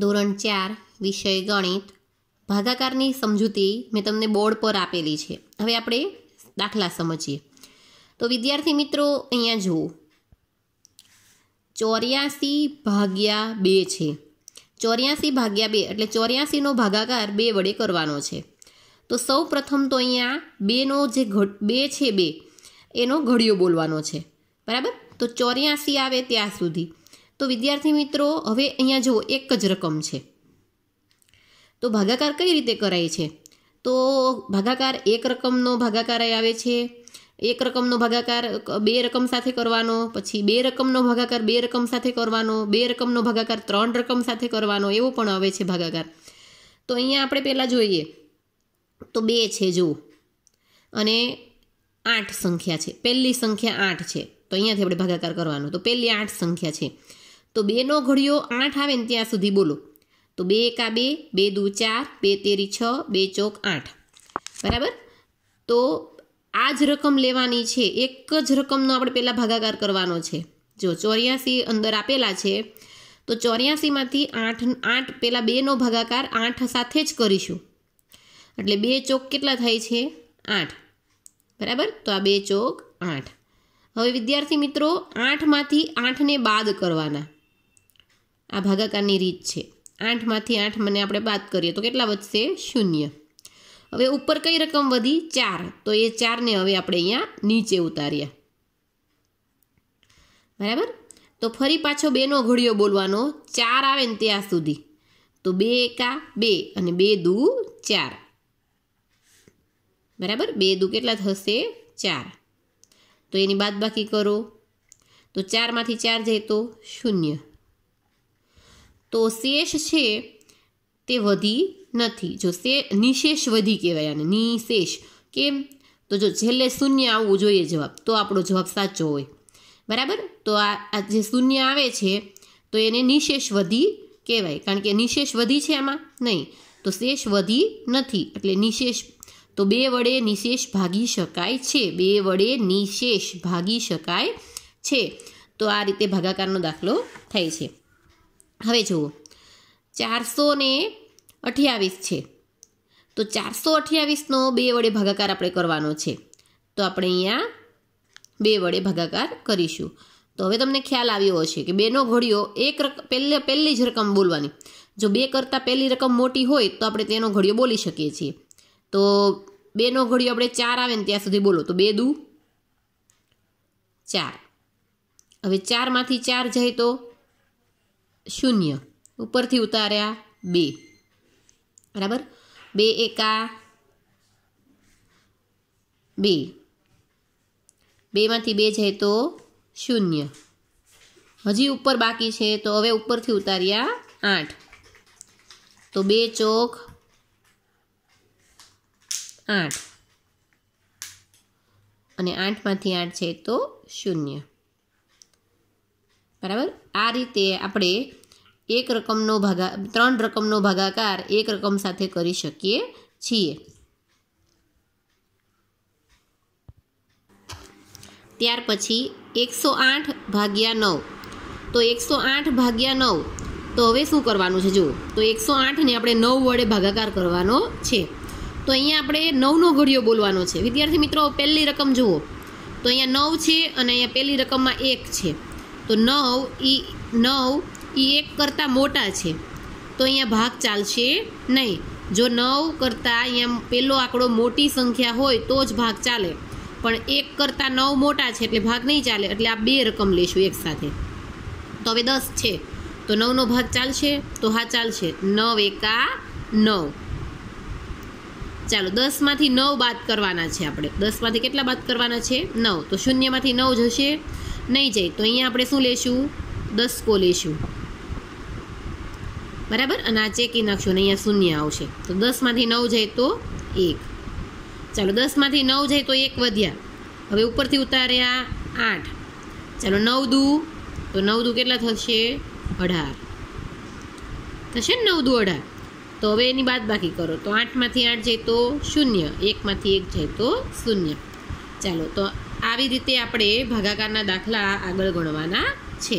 ધોરણ ચાર વિષય ગણિત ભાગાકારની સમજૂતી મેં તમને બોર્ડ પર આપેલી છે હવે આપણે દાખલા સમજીએ તો વિદ્યાર્થી મિત્રો અહીંયા જુઓ ચોર્યાસી ભાગ્યા બે છે ચોર્યાસી ભાગ્યા બે એટલે ચોર્યાસીનો ભાગાકાર બે વડે કરવાનો છે તો સૌ પ્રથમ તો અહીંયા બેનો જે ઘટ બે છે બે એનો ઘડિયો બોલવાનો છે બરાબર તો ચોર્યાસી આવે ત્યાં સુધી તો વિદ્યાર્થી મિત્રો હવે અહીંયા જુઓ એક જ રકમ છે તો ભાગાકાર કઈ રીતે કરાય છે તો ભાગાકાર એક રકમનો ભાગાકાર આવે છે એક રકમનો ભાગાકાર બે રકમ સાથે કરવાનો પછી બે રકમનો ભાગાકાર બે રકમ સાથે કરવાનો બે રકમનો ભાગાકાર ત્રણ રકમ સાથે કરવાનો એવો પણ આવે છે ભાગાકાર તો અહીંયા આપણે પહેલાં જોઈએ તો બે છે જુઓ અને આઠ સંખ્યા છે પહેલી સંખ્યા આઠ છે તો અહીંયાથી આપણે ભાગાકાર કરવાનો તો પહેલી આઠ સંખ્યા છે તો બેનો ઘડિયો આઠ આવે ને ત્યાં સુધી બોલો તો બે એકા બે બે દુ ચાર બે તેરી છ બે ચોક આઠ બરાબર તો આ જ રકમ લેવાની છે એક જ રકમનો આપણે પહેલાં ભાગાકાર કરવાનો છે જો ચોર્યાસી અંદર આપેલા છે તો ચોર્યાસીમાંથી આઠ આઠ પહેલાં બેનો ભાગાકાર આઠ સાથે જ કરીશું એટલે બે ચોક કેટલા થાય છે આઠ બરાબર તો આ બે ચોક આઠ હવે વિદ્યાર્થી મિત્રો આઠમાંથી આઠને બાદ કરવાના આ ભાગાકારની રીત છે આઠમાંથી આઠ મને આપણે બાદ કરીએ તો કેટલા વધશે શૂન્ય હવે ઉપર કઈ રકમ વધી ચાર તો એ ચારને હવે આપણે અહીંયા નીચે ઉતાર્યા બરાબર તો ફરી પાછો બેનો ઘડિયો બોલવાનો ચાર આવે ને ત્યાં સુધી તો બે એકા બે અને બે દુ ચાર બરાબર બે દુ કેટલા થશે ચાર તો એની બાદબાકી કરો તો ચારમાંથી ચાર જાય તો શૂન્ય તો શેષ છે તે વધી નથી જો શે નિશેષ વધી કહેવાય આને નિશેષ કેમ તો જો છેલ્લે શૂન્ય આવવું જોઈએ જવાબ તો આપણો જવાબ સાચો હોય બરાબર તો આ જે શૂન્ય આવે છે તો એને નિશેષ વધી કહેવાય કારણ કે નિશેષ વધી છે આમાં નહીં તો શેષ વધી નથી એટલે નિશેષ તો બે વડે નિશેષ ભાગી શકાય છે બે વડે નિશેષ ભાગી શકાય છે તો આ રીતે ભાગાકારનો દાખલો થાય છે હવે જુઓ ચારસો ને અઠ્યાવીસ છે તો ચારસો અઠ્યાવીસનો બે વડે ભાગાકાર આપણે કરવાનો છે તો આપણે અહીંયા બે વડે ભાગાકાર કરીશું તો હવે તમને ખ્યાલ આવ્યો હશે કે બેનો ઘડિયો એક રકમ પહેલે પહેલી જ રકમ બોલવાની જો બે કરતાં પહેલી રકમ મોટી હોય તો આપણે તેનો ઘડિયો બોલી શકીએ છીએ તો બેનો ઘડિયો આપણે ચાર આવે ને ત્યાં સુધી બોલો તો બે દુ ચાર હવે ચારમાંથી ચાર જાય તો શૂન્ય ઉપરથી ઉતાર્યા બે બરાબર બે એકા બે બેમાંથી બે જાય તો શૂન્ય હજી ઉપર બાકી છે તો હવે ઉપરથી ઉતાર્યા આઠ તો બે ચોક આઠ અને આઠમાંથી આઠ છે તો શૂન્ય બરાબર આ રીતે આપણે એક રકમનો ભાગા ત્રણ રકમનો ભાગાકાર એક રકમ સાથે કરી શકીએ છીએ ત્યાર પછી એકસો આઠ ભાગ્યા નવ તો એકસો આઠ ભાગ્યા નવ તો હવે શું કરવાનું છે જુઓ તો એકસો આઠને આપણે નવ વડે ભાગાકાર કરવાનો છે તો અહીંયા આપણે નવનો ઘડિયો બોલવાનો છે વિદ્યાર્થી મિત્રો પહેલી રકમ જુઓ તો અહીંયા નવ છે અને અહીંયા પહેલી રકમમાં એક છે તો નવ એ નવ એ એક કરતાં મોટા છે તો અહીંયા ભાગ ચાલશે નહીં જો નવ કરતાં અહીંયા પહેલો આંકડો મોટી સંખ્યા હોય તો જ ભાગ ચાલે પણ એક કરતાં નવ મોટા છે એટલે ભાગ નહીં ચાલે એટલે આ બે રકમ લઈશું એક સાથે તો હવે દસ છે તો નવનો ભાગ ચાલશે તો હા ચાલશે નવ એકા નવ ચાલો દસમાંથી નવ બાદ કરવાના છે આપણે દસમાંથી કેટલા બાદ કરવાના છે નવ તો શૂન્યમાંથી નવ જશે નહીં જાય તો અહીંયા આપણે શું લેશું દસકો લેશું બરાબર અને આ ચેકી નાખશું અને અહીંયા શૂન્ય આવશે તો દસમાંથી નવ જાય તો એક ચાલો દસમાંથી નવ જાય તો એક વધ્યા હવે ઉપરથી ઉતાર્યા આઠ ચાલો નવ દૂ તો નવ દૂ કેટલા થશે અઢાર થશે ને નવ દૂ અઢાર તો હવે એની બાદ બાકી કરો તો આઠમાંથી આઠ જાય તો શૂન્ય એકમાંથી એક જાય તો શૂન્ય ચાલો તો આવી રીતે આપણે ભાગાકારના દાખલા આગળ ગણવાના છે